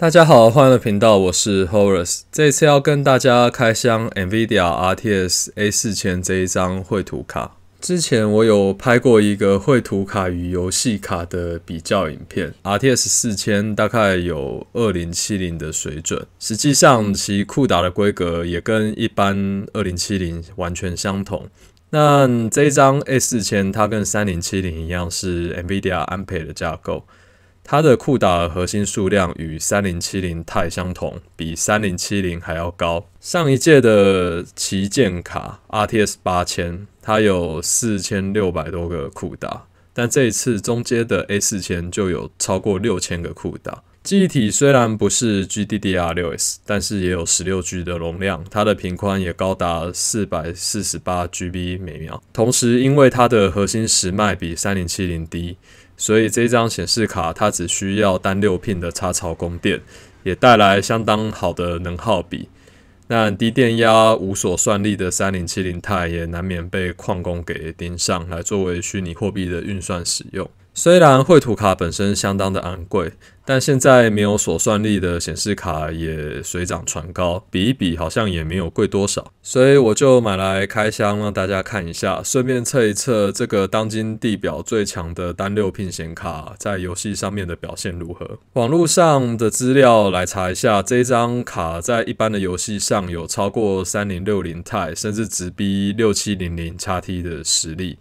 大家好，欢迎来频道，我是 h o r a c e 这次要跟大家开箱 Nvidia RTX A 四千这一张绘图卡。之前我有拍过一个绘图卡与游戏卡的比较影片。RTX 四千大概有二零七零的水准，实际上其酷达的规格也跟一般二零七零完全相同。那这一张 A 四千它跟三零七零一样是 Nvidia 安培的架构。它的酷达核心数量与三零七零 i 相同，比三零七零还要高。上一届的旗舰卡 r t s 八千，它有四千六百多个酷达，但这一次中阶的 A 四千就有超过六千个酷达。记忆体虽然不是 GDDR 六 S，但是也有十六 G 的容量，它的频宽也高达四百四十八 GB 每秒。同时，因为它的核心时脉比三零七零低。所以这张显示卡，它只需要单六 pin 的插槽供电，也带来相当好的能耗比。那低电压、无所算力的三零七零钛，也难免被矿工给盯上来，作为虚拟货币的运算使用。虽然绘图卡本身相当的昂贵，但现在没有锁算力的显示卡也水涨船高，比一比好像也没有贵多少，所以我就买来开箱让大家看一下，顺便测一测这个当今地表最强的单六聘显卡在游戏上面的表现如何。网络上的资料来查一下，这张卡在一般的游戏上有超过三零六零 i 甚至直逼六七零零叉 T 的实力。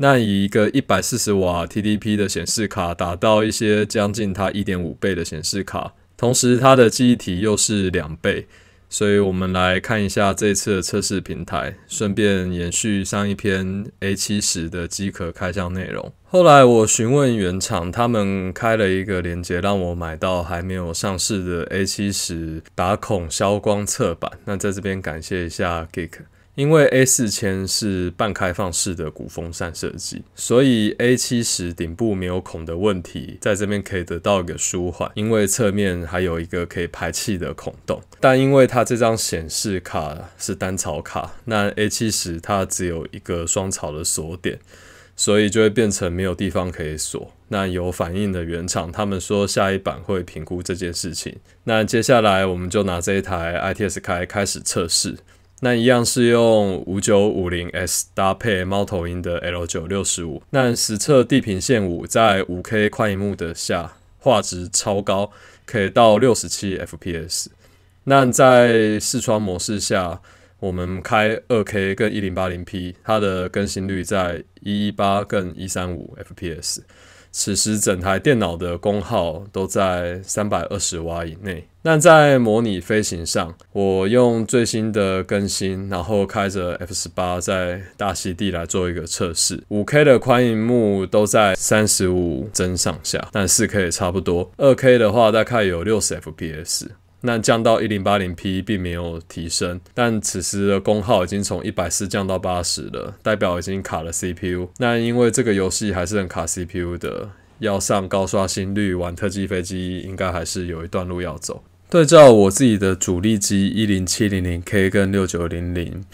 那以一个一百四十瓦 TDP 的显示卡打到一些将近它一点五倍的显示卡，同时它的记忆体又是两倍，所以我们来看一下这次的测试平台，顺便延续上一篇 A 七十的机壳开箱内容。后来我询问原厂，他们开了一个连接让我买到还没有上市的 A 七十打孔消光侧板，那在这边感谢一下 Geek。因为 A 四千是半开放式的鼓风扇设计，所以 A 七十顶部没有孔的问题，在这边可以得到一个舒缓，因为侧面还有一个可以排气的孔洞。但因为它这张显示卡是单槽卡，那 A 七十它只有一个双槽的锁点，所以就会变成没有地方可以锁。那有反应的原厂，他们说下一版会评估这件事情。那接下来我们就拿这一台 I T S 开开始测试。那一样是用五九五零 S 搭配猫头鹰的 L 九六十五，那实测《地平线五》在五 K 宽银幕的下画质超高，可以到六十七 FPS。那在视窗模式下，我们开二 K 跟一零八零 P，它的更新率在一一八跟一三五 FPS。此时整台电脑的功耗都在三百二十瓦以内。那在模拟飞行上，我用最新的更新，然后开着 F 十八在大溪地来做一个测试。五 K 的宽银幕都在三十五帧上下，但四 K 也差不多。二 K 的话，大概有六十 FPS。那降到一零八零 P 并没有提升，但此时的功耗已经从一百四降到八十了，代表已经卡了 CPU。那因为这个游戏还是很卡 CPU 的，要上高刷新率玩特技飞机，应该还是有一段路要走。对照我自己的主力机一零七零零 K 跟六九零零。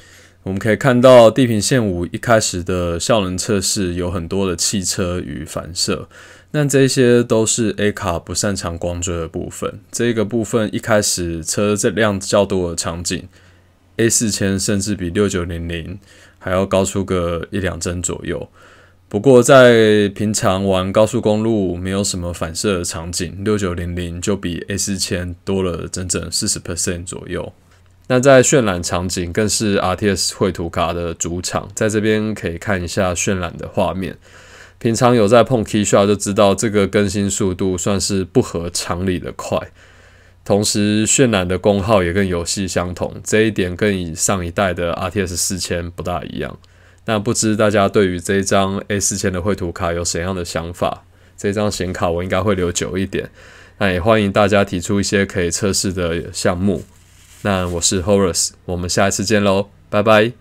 我们可以看到，地平线五一开始的效能测试有很多的汽车与反射，那这些都是 A 卡不擅长光追的部分。这个部分一开始车这辆较多的场景，A 四千甚至比六九零零还要高出个一两帧左右。不过在平常玩高速公路，没有什么反射的场景，六九零零就比 A 四千多了整整四十 percent 左右。那在渲染场景更是 r t s 绘图卡的主场，在这边可以看一下渲染的画面。平常有在碰 KeyShot 就知道，这个更新速度算是不合常理的快。同时，渲染的功耗也跟游戏相同，这一点跟以上一代的 r t s 四千不大一样。那不知大家对于这张 A 四千的绘图卡有怎样的想法？这张显卡我应该会留久一点。那也欢迎大家提出一些可以测试的项目。那我是 Horus，我们下一次见喽，拜拜。